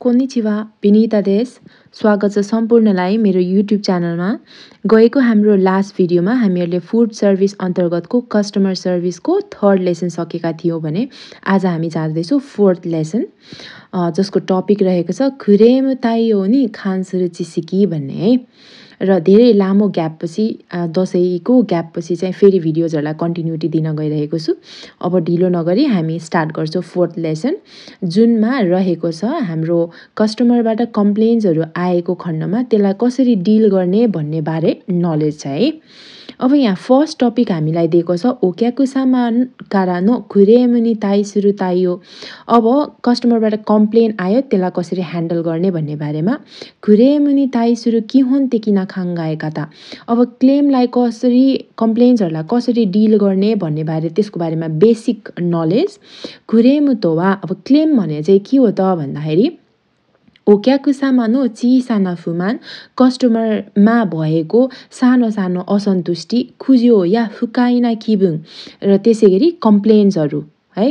Konnichiwa Vinita देश स्वागत छ सम्पूर्णलाई मेरो युट्युब च्यानलमा गएको हाम्रो लास्ट भिडियोमा हामीहरूले फुड सर्भिस अन्तर्गतको कस्टमर सर्भिसको थर्ड लेसन सकेका थियौँ भने आज हामी जाँदैछौँ फोर्थ लेसन जसको टपिक रहेको छ खुरेम ताइयो नि चिसिकी भन्ने है र धेरै लामो ग्यापपछि दसैँको ग्यापपछि चाहिँ फेरि भिडियोजहरूलाई कन्टिन्युटी दिन गइरहेको छु अब ढिलो नगरी हामी स्टार्ट गर्छौँ फोर्थ लेसन जुनमा रहेको छ हाम्रो कस्टमरबाट कम्प्लेन्सहरू आएको खण्डमा त्यसलाई कसरी डिल गर्ने भन्ने बारे नलेज छ है अब यहाँ फर्स्ट टपिक हामीलाई दिएको छ ओक्याको सामान कारानो खुरेमुनि ताई सुरु ताई अब कस्टमरबाट कम्प्लेन आयो त्यसलाई कसरी ह्यान्डल गर्ने भन्ने बारेमा खुरेमुनि ताई सुरु के हुन् त्यो किन खाङ्गाएका त अब क्लेमलाई कसरी कम्प्लेन्सहरूलाई कसरी डिल गर्ने भन्ने बारे त्यसको बारेमा बेसिक नलेज खुरेमु तोवा अब क्लेम भने चाहिँ के हो त भन्दाखेरि हो क्याकु सामानो चिसाना फुमान कस्टमरमा भएको सानो सानो असन्तुष्टि खुज्यो या फुकाइना किबुङ र त्यसै गरी कम्प्लेन्ट्सहरू है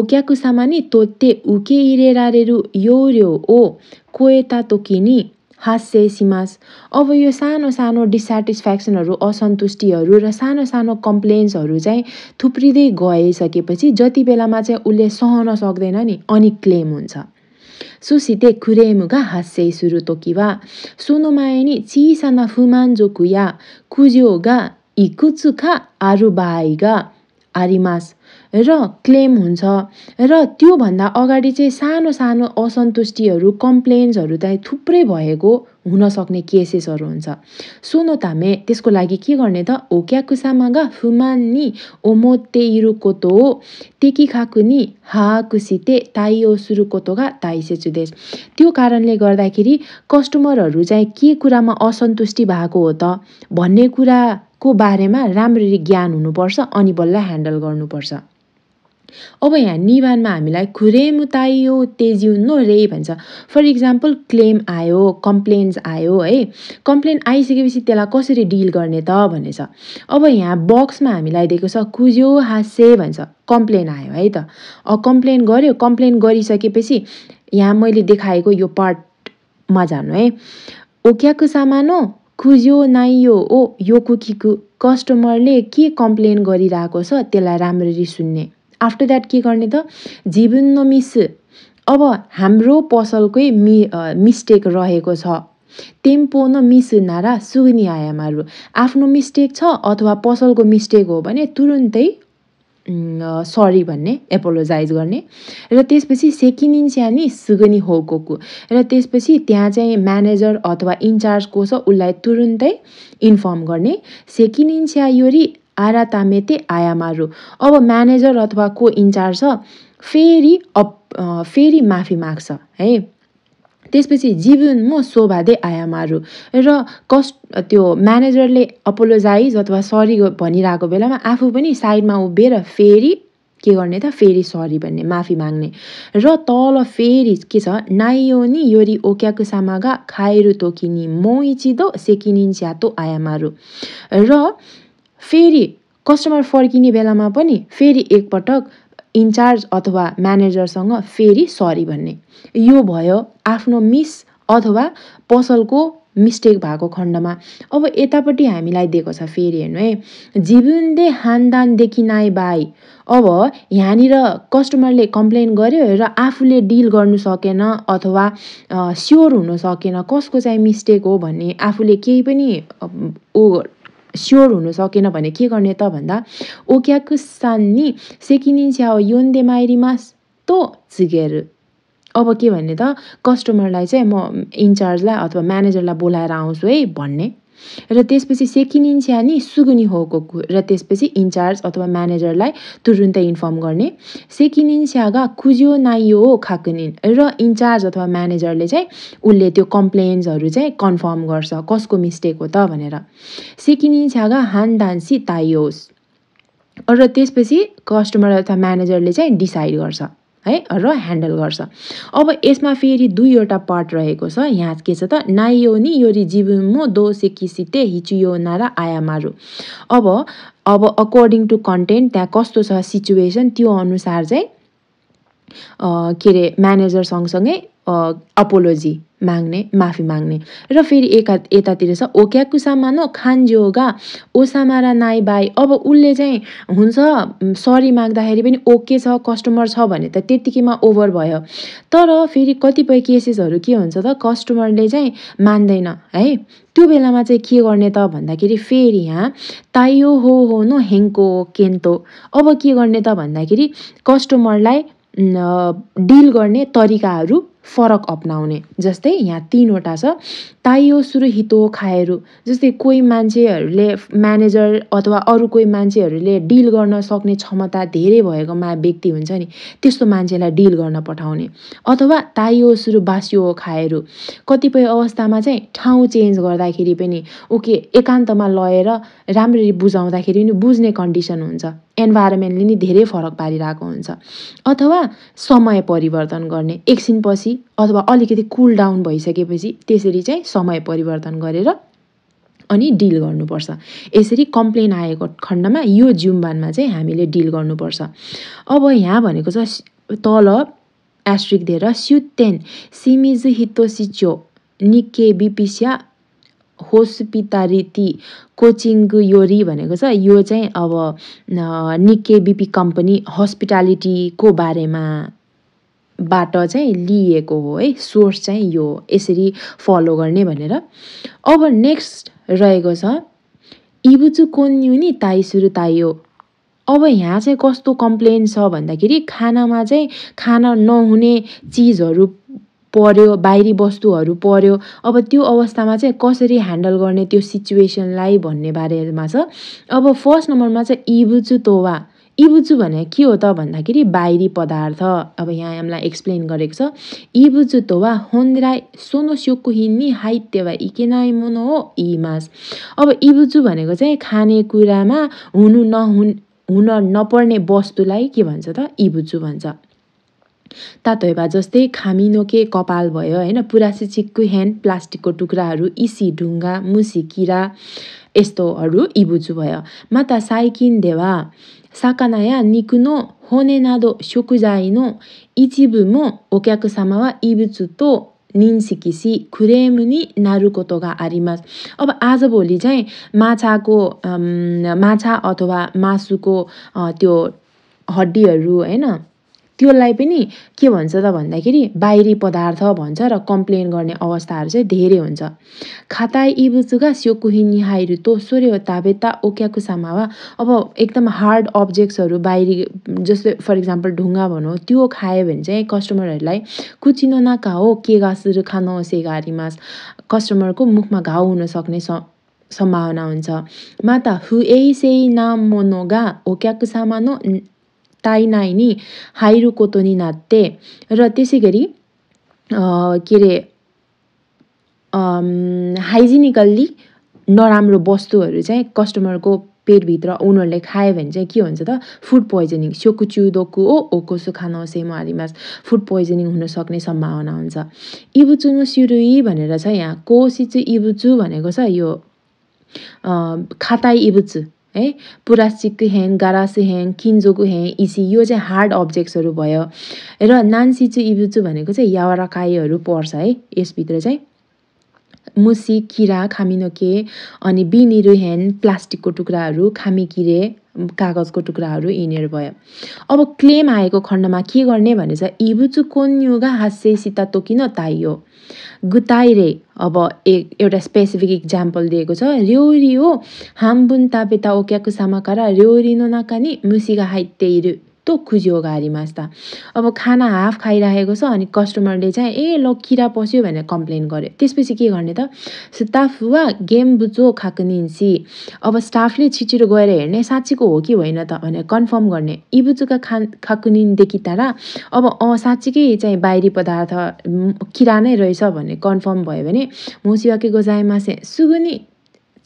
ओक्याकु सामानी तोते उके इरेरारेरु योर्यो ओ कोएता तोकिनी हाँस्य सिमास अब यो सानो सानो डिसेटिस्फ्याक्सनहरू असन्तुष्टिहरू र सानो सानो कम्प्लेन्सहरू चाहिँ थुप्रिँदै गइसकेपछि जति बेलामा चाहिँ उसले सहन सक्दैन नि अनि क्लेम हुन्छ そしてクレームが発生するときは、その前に小さな不満足や苦情がいくつかある場合があります。र क्लेम हुन्छ र त्योभन्दा अगाडि चाहिँ सानो सानो असन्तुष्टिहरू कम्प्लेन्सहरू चाहिँ थुप्रै भएको हुनसक्ने केसेसहरू हुन्छ सुनो तामे त्यसको लागि के गर्ने त ओक्याकुसामागा फुमान नि ओमोते इरुकोतो हो तेकी खाकु नि ते ताइयो सुरुकोतोगा ताइसे देश त्यो कारणले गर्दाखेरि कस्टमरहरू चाहिँ के कुरामा असन्तुष्टि भएको हो त भन्ने कुराको बारेमा राम्ररी ज्ञान हुनुपर्छ अनि बल्ल ह्यान्डल गर्नुपर्छ अब यहाँ निबानमा हामीलाई खुरेमु ताइयो तेजिउन्नो रे भन्छ फर इक्जाम्पल क्लेम आयो कम्प्लेन्स आयो है कम्प्लेन आइसकेपछि त्यसलाई कसरी डिल गर्ने त भन्ने छ अब यहाँ बक्समा हामीलाई दिएको छ कुज्यो हाँसे भन्छ कम्प्लेन आयो है त कम्प्लेन गर्यो कम्प्लेन गरिसकेपछि यहाँ मैले देखाएको यो पार्टमा जानु है ओ सामान सामानो खुज्यो नाइयो ओ यो कुकीको कस्टमरले के कम्प्लेन गरिरहेको छ त्यसलाई राम्ररी सुन्ने आफ्टर द्याट के गर्ने त जीवन नमिस अब हाम्रो पसलकै मि मिस्टेक रहेको छ टेम्पो न मिस नारा सुग्नी आयामाहरू आफ्नो मिस्टेक छ अथवा पसलको मिस्टेक हो भने तुरुन्तै सरी भन्ने एपोलोजाइज गर्ने र त्यसपछि सेकिनिन्छ नि सुगनी होकोको र त्यसपछि त्यहाँ चाहिँ म्यानेजर अथवा इन्चार्ज को छ उसलाई तुरुन्तै इन्फर्म गर्ने सेकिनिन्छ योरी आरा तामेते आयामारु अब म्यानेजर अथवा को इन्चार्ज छ फेरि अप फेरि माफी माग्छ है त्यसपछि जीवन म शोभादे आयामारु र कस्ट त्यो म्यानेजरले अपोलोजाइज अथवा सरी भनिरहेको बेलामा आफू पनि साइडमा उभिएर फेरि के गर्ने त फेरि सरी भन्ने माफी माग्ने र तल फेरि के छ नाइयो नि योरी ओक्याको सामागा खाएर तोकिनी मोइचिदो च्यातो आयामारु र फेरि कस्टमर फर्किने बेलामा पनि फेरि एकपटक इन्चार्ज अथवा म्यानेजरसँग फेरि सरी भन्ने यो भयो आफ्नो मिस अथवा पसलको मिस्टेक भएको खण्डमा अब यतापट्टि हामीलाई दिएको छ फेरि हेर्नु है जीवनले हानदानदेखि नाइ बाई अब यहाँनिर कस्टमरले कम्प्लेन गर्यो र आफूले डिल गर्नु सकेन अथवा स्योर हुन सकेन कसको चाहिँ मिस्टेक हो भन्ने आफूले केही पनि ऊ स्योर हुन सकेन भने के गर्ने त भन्दा ओक्याकु सान नि योन दे माइरिमास तो चिगेर। अब के भन्ने त कस्टमरलाई चाहिँ म इन्चार्जलाई अथवा म्यानेजरलाई बोलाएर आउँछु है भन्ने र त्यसपछि सेकिनिन्स्या नि सुगुनी होकोकु र त्यसपछि इन्चार्ज अथवा म्यानेजरलाई तुरुन्तै इन्फर्म गर्ने सेकिनिन्स्यागा कुज्यो नाइयो खाकुनिन र इन्चार्ज अथवा म्यानेजरले चाहिँ उसले त्यो कम्प्लेन्सहरू चाहिँ कन्फर्म गर्छ कसको मिस्टेक हो त भनेर सेकिनिन्स्यागा हान दान्सी ताइयोस् र त्यसपछि कस्टमर अथवा म्यानेजरले चाहिँ डिसाइड गर्छ है र ह्यान्डल गर्छ अब यसमा फेरि दुईवटा पार्ट रहेको छ यहाँ के छ त नि योरी जीवमो दो सिते हिचियो नारा आयामारु अब अब अकर्डिङ टु कन्टेन्ट त्यहाँ कस्तो छ सिचुएसन त्यो अनुसार चाहिँ के अरे म्यानेजर सँगसँगै अपोलोजी माग्ने माफी माग्ने र फेरि एका यतातिर छ ओक्याकु सामानो खान्ज्यो होगा र नाई बाई अब उसले चाहिँ हुन्छ सरी माग्दाखेरि पनि ओके छ कस्टमर छ भने त त्यत्तिकैमा ओभर भयो तर फेरि कतिपय केसेसहरू के हुन्छ त कस्टमरले चाहिँ मान्दैन है त्यो बेलामा चाहिँ के गर्ने त भन्दाखेरि फेरि यहाँ ताइयो हो हो नो हेङ्को केन्तो अब के गर्ने त भन्दाखेरि कस्टमरलाई डिल गर्ने तरिकाहरू फरक अप्नाउने जस्तै यहाँ तिनवटा छ ताइयो सुरु हितो खाएरु जस्तै कोही मान्छेहरूले म्यानेजर अथवा अरू कोही मान्छेहरूले डिल गर्न सक्ने क्षमता धेरै भएको मा व्यक्ति हुन्छ नि त्यस्तो मान्छेलाई डिल गर्न पठाउने अथवा ताइयो सुरु बासियो खाएरु कतिपय अवस्थामा चाहिँ ठाउँ चेन्ज गर्दाखेरि पनि ओके एकान्तमा लगेर राम्ररी बुझाउँदाखेरि पनि बुझ्ने कन्डिसन हुन्छ इन्भाइरोमेन्टले नि धेरै फरक पारिरहेको हुन्छ अथवा समय परिवर्तन गर्ने एकछिनपछि अथवा अलिकति कुल डाउन भइसकेपछि त्यसरी चाहिँ समय परिवर्तन गरेर अनि डिल गर्नुपर्छ यसरी कम्प्लेन आएको खण्डमा यो जुम्बानमा चाहिँ हामीले डिल गर्नुपर्छ अब यहाँ भनेको छ तल एस्ट्रिक दिएर स्युतेन सिमिज हितोसिचो निके बिपिसिया होस्पितारिती कोचिङ योरी भनेको छ यो चाहिँ अब निके बिपी कम्पनी हस्पिटालिटीको बारेमा बाट चाहिँ लिएको हो है सोर्स चाहिँ यो यसरी फलो गर्ने भनेर अब नेक्स्ट रहेको छ इबुचु कोन नि ताई सुरु ताइयो अब यहाँ चाहिँ कस्तो कम्प्लेन छ भन्दाखेरि खानामा चाहिँ खाना नहुने चिजहरू पर्यो बाहिरी वस्तुहरू पर्यो अब त्यो अवस्थामा चाहिँ कसरी ह्यान्डल गर्ने त्यो सिचुएसनलाई भन्ने बारेमा छ अब फर्स्ट नम्बरमा चाहिँ इबुचु तोवा इबुजु भने के हो त भन्दाखेरि बाहिरी पदार्थ अब यहाँ हामीलाई एक्सप्लेन गरेको छ इबुजु त वा होन्ड्राई सोनो स्योकुहि हिँड्ने हाइत्य वा इकेनाइ मोनो हो इमास अब इबुजु भनेको चाहिँ खानेकुरामा हुनु नहुन् हुन नपर्ने वस्तुलाई के भन्छ त इबुजु भन्छ 例えば、そして、カミノケ、コパルボヨ、エナ、プラシチック、ヘン、プラスティコ、トグラー、ウ、イシ、ドゥンガ、ムシ、キラ、エスト、アル、イブツボヨ。また、最近では、魚や肉の骨など、食材の一部も、お客様はイブツと、認識し、クレームになることがあります。あば、あざぼりじゃマチャコ、マチャ、あとは、マスコ、あ、と、ハッディアル、えな、त्यसलाई पनि के भन्छ त भन्दाखेरि बाहिरी पदार्थ भन्छ र कम्प्लेन गर्ने अवस्थाहरू चाहिँ धेरै हुन्छ खाता इबुचुगा स्योकुहिनी हाइरु तो सोरे हो ताबेता ओक्याको वा अब एकदम हार्ड अब्जेक्ट्सहरू बाहिरी जस्तै फर इक्जाम्पल ढुङ्गा भनौँ त्यो खायो भने चाहिँ कस्टमरहरूलाई कुचिनो नाका हो के गाँसहरू खान सेगारीमास कस्टमरको मुखमा घाउ हुनसक्ने स सम्भावना हुन्छ माता हु ए सेई नाम मोनोगा ओक्याको सामानो ताई नाइनी हाइरु कोतोनी नाते र त्यसै गरी के अरे हाइजिनिकल्ली नराम्रो वस्तुहरू चाहिँ कस्टमरको पेटभित्र उनीहरूले खायो भने चाहिँ के हुन्छ त फुड पोइजनिङ सोकुचु दोकु ओ ओको सुखानो सेमो फुड पोइजनिङ हुनसक्ने सम्भावना हुन्छ इबुचु नो सिरुई भनेर छ यहाँ कोसिचु इबुचु भनेको छ यो खाताई इबुचु है पुरासिक हेन गारासे हेन किन्जोको हेन इसी यो चाहिँ हार्ड अब्जेक्ट्सहरू भयो र नान्सी चाहिँ इबुचु भनेको चाहिँ यावराकाईहरू पर्छ है यसभित्र चाहिँ मुसी किरा खामिनोके अनि बिनीहरू ह्यान प्लास्टिकको टुक्राहरू खामिकिरे कागजको टुक्राहरू यिनीहरू भयो अब क्लेम आएको खण्डमा के गर्ने भने चाहिँ इबुचु कोन युगा हास्यसित तोकिन ताइयो गुताइरे अब एक एउटा स्पेसिफिक इक्जाम्पल दिएको छ रेउरी हो हामबुन तापेता ओक्याको सामाकारा रेउरी नोनाकानी मुसिगा हाइतेइरु कस्तो खुजियोगा हारिमास त अब खाना हाफ खाइराखेको छ अनि कस्टमरले चाहिँ ए ल किरा पस्यो भनेर कम्प्लेन गर्यो त्यसपछि के गर्ने त स्टाफ वा गेम बुझो निन्सी अब स्टाफले छिचिरो गएर हेर्ने साँच्चीको हो कि होइन त भनेर कन्फर्म गर्ने यी इबुचुका खा खाकुनिनदेखि तारा अब अँ साँच्चीकै चाहिँ बाहिरी पदार्थ किरा नै रहेछ भन्ने कन्फर्म भयो भने म मोसिवाकी गोजाइमा चाहिँ सुगुनी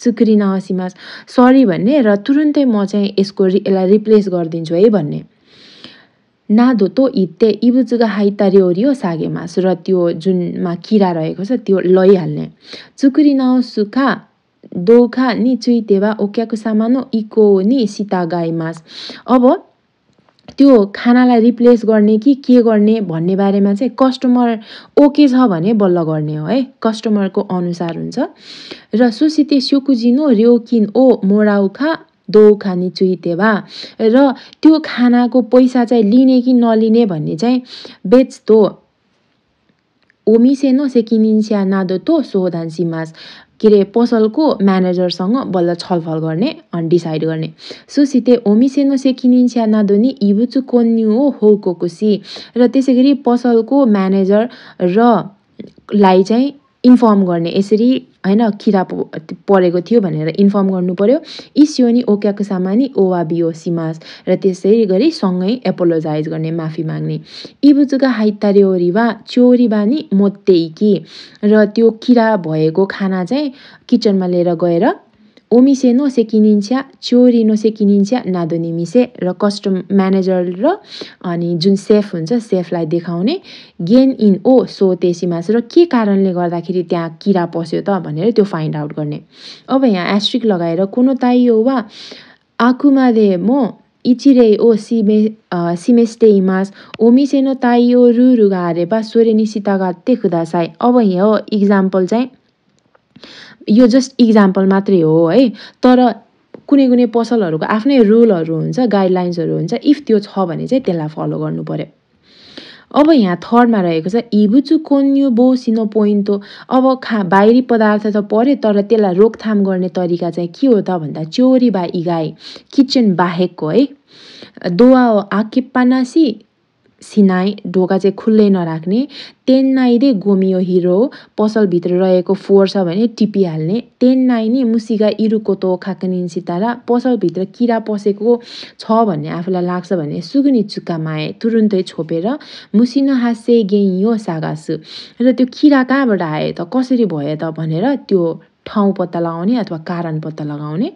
चुक्री नहसिमास सरी भन्ने र तुरुन्तै म चाहिँ यसको यसलाई रिप्लेस गरिदिन्छु है भन्ने नादो तो इत्ते इबुजुगा हाइता रेओरियो सागेमासु र त्यो जुनमा किरा रहेको छ त्यो लैहाल्ने चुकुरी नाउ सुखा दोखा नि चुइतेवा ओक्याको सामानो इको नि सीता गाईमास अब त्यो खानालाई रिप्लेस गर्ने कि के गर्ने भन्ने बारेमा चाहिँ कस्टमर ओके छ भने बल्ल गर्ने हो है कस्टमरको अनुसार हुन्छ र सुसिते स्योकुजिनो किन ओ मोराउखा दो खाने चुई र त्यो खानाको पैसा चाहिँ लिने कि नलिने भन्ने चाहिँ बेच बेच्दो ओमिसेनो सेकिनिन्सिया तो सोधान सिमास के अरे पसलको म्यानेजरसँग बल्ल छलफल गर्ने अनि डिसाइड गर्ने सुसिते ओमिसेनो सेकिनिन्सिया नादो नि इबुचु कोन्यु हो होको र त्यसै गरी पसलको म्यानेजर र लाई चाहिँ इन्फर्म गर्ने यसरी होइन किरा परेको थियो भनेर इन्फर्म गर्नु पऱ्यो इस्योनी ओक्याको सामानी ओवा बियो सिमास र त्यसै गरी सँगै एपोलोजाइज गर्ने माफी माग्ने इबुजुका हाइतारेओरी वा चोरी बानी मोत्तेकी र त्यो किरा भएको खाना चाहिँ किचनमा लिएर गएर ओमिसे चोरी र कस्टम म्यानेजर र अनि जुन सेफ हुन्छ सेफलाई देखाउने गेन इन ओ स्वदेशीमा छ र के कारणले गर्दाखेरि त्यहाँ किरा पस्यो त भनेर त्यो फाइन्ड आउट गर्ने अब यहाँ एस्ट्रिक लगाएर कुनो ताइयो वा आकुमाले म इचिरे ओ सिमे सिमेस्टे इमास ओमिसे नो ताइयो रु रुगा अरे बा सोरेनी सितागाते अब यहाँ हो इक्जाम्पल चाहिँ यो जस्ट इक्जाम्पल मात्रै हो है तर कुनै कुनै पसलहरूको आफ्नै रुलहरू हुन्छ गाइडलाइन्सहरू हुन्छ इफ त्यो छ भने चाहिँ त्यसलाई फलो गर्नु पऱ्यो अब यहाँ थर्डमा रहेको छ इबुचु कोन्यो बोसिनो पोइन्टो अब खा बाहिरी पदार्थ त पऱ्यो तर त्यसलाई रोकथाम गर्ने तरिका चाहिँ के हो त भन्दा चोरी बा इगाई किचन बाहेकको है दोवा आकेपानासी सिनाइ ढोका चाहिँ खुल्लै नराख्ने तेन्नाइदे गोमियो हिरो पसलभित्र रहेको फोहोर छ भने टिपिहाल्ने तेन्नाइ नि मुसिका इरुको तो खाकनिन्सिता र पसलभित्र किरा पसेको छ भन्ने आफूलाई लाग्छ भने सुगुनी सुगुनि चुक्कामाए तुरुन्तै छोपेर मुसिनो हाँसे गेइयो सागासु र त्यो किरा कहाँबाट आयो त कसरी भयो त भनेर त्यो ठाउँ पत्ता लगाउने अथवा कारण पत्ता लगाउने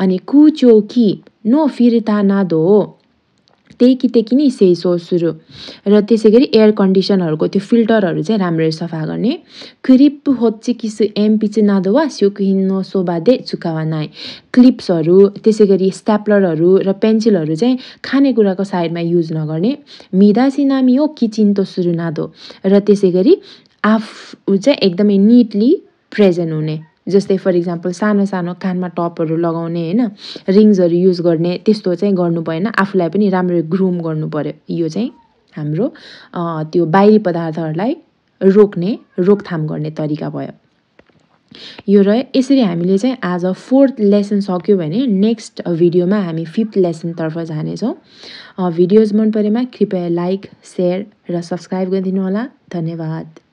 अनि कुचोकी नो फिर्ता नादो हो त्यही कि त्यही कि नै सेही सुरु र त्यसै गरी एयर कन्डिसनरहरूको त्यो फिल्टरहरू चाहिँ राम्ररी सफा गर्ने क्रिप होची किसु एमपिचे किन्नु सिउकिनो दे चुकावा नाइ क्लिप्सहरू त्यसै गरी स्ट्याप्लरहरू र पेन्सिलहरू चाहिँ खानेकुराको साइडमा युज नगर्ने मिधा सिनामी हो चिन्तो सुरु नादो र त्यसै गरी आफू चाहिँ एकदमै निटली प्रेजेन्ट हुने जस्तै फर इक्जाम्पल सानो सानो कानमा टपहरू लगाउने होइन रिङ्सहरू युज गर्ने त्यस्तो चाहिँ गर्नु भएन आफूलाई पनि राम्ररी ग्रुम गर्नु पऱ्यो यो चाहिँ हाम्रो त्यो बाहिरी पदार्थहरूलाई रोक्ने रोकथाम गर्ने तरिका भयो यो रह्यो यसरी हामीले चाहिँ आज फोर्थ लेसन सक्यो भने नेक्स्ट भिडियोमा हामी फिफ्थ लेसनतर्फ जानेछौँ भिडियोज मन परेमा कृपया लाइक सेयर र सब्सक्राइब गरिदिनु होला धन्यवाद